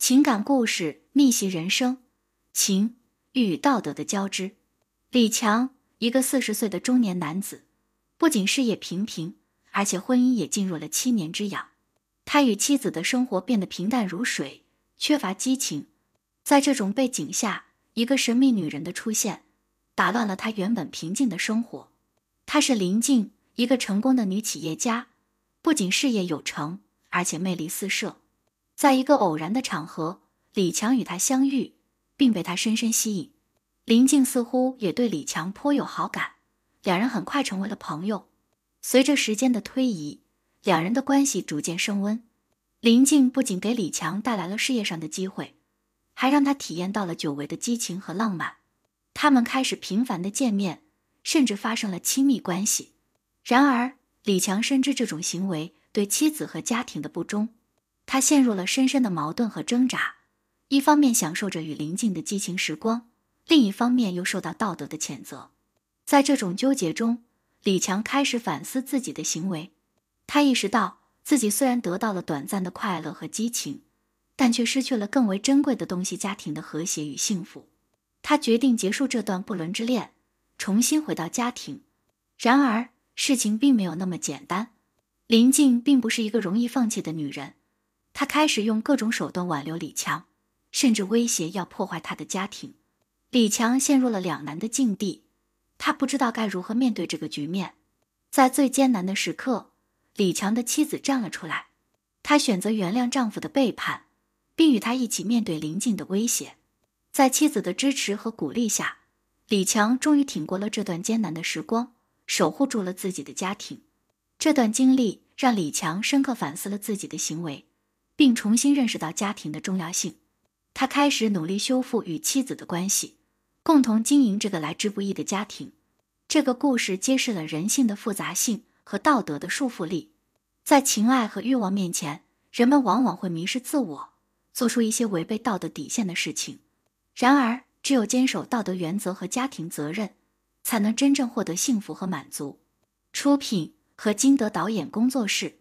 情感故事，逆袭人生，情欲与道德的交织。李强，一个四十岁的中年男子，不仅事业平平，而且婚姻也进入了七年之痒。他与妻子的生活变得平淡如水，缺乏激情。在这种背景下，一个神秘女人的出现，打乱了他原本平静的生活。她是林静，一个成功的女企业家，不仅事业有成，而且魅力四射。在一个偶然的场合，李强与他相遇，并被他深深吸引。林静似乎也对李强颇有好感，两人很快成为了朋友。随着时间的推移，两人的关系逐渐升温。林静不仅给李强带来了事业上的机会，还让他体验到了久违的激情和浪漫。他们开始频繁的见面，甚至发生了亲密关系。然而，李强深知这种行为对妻子和家庭的不忠。他陷入了深深的矛盾和挣扎，一方面享受着与林静的激情时光，另一方面又受到道德的谴责。在这种纠结中，李强开始反思自己的行为。他意识到自己虽然得到了短暂的快乐和激情，但却失去了更为珍贵的东西——家庭的和谐与幸福。他决定结束这段不伦之恋，重新回到家庭。然而，事情并没有那么简单。林静并不是一个容易放弃的女人。他开始用各种手段挽留李强，甚至威胁要破坏他的家庭。李强陷入了两难的境地，他不知道该如何面对这个局面。在最艰难的时刻，李强的妻子站了出来，她选择原谅丈夫的背叛，并与他一起面对临近的威胁。在妻子的支持和鼓励下，李强终于挺过了这段艰难的时光，守护住了自己的家庭。这段经历让李强深刻反思了自己的行为。并重新认识到家庭的重要性，他开始努力修复与妻子的关系，共同经营这个来之不易的家庭。这个故事揭示了人性的复杂性和道德的束缚力。在情爱和欲望面前，人们往往会迷失自我，做出一些违背道德底线的事情。然而，只有坚守道德原则和家庭责任，才能真正获得幸福和满足。出品和金德导演工作室。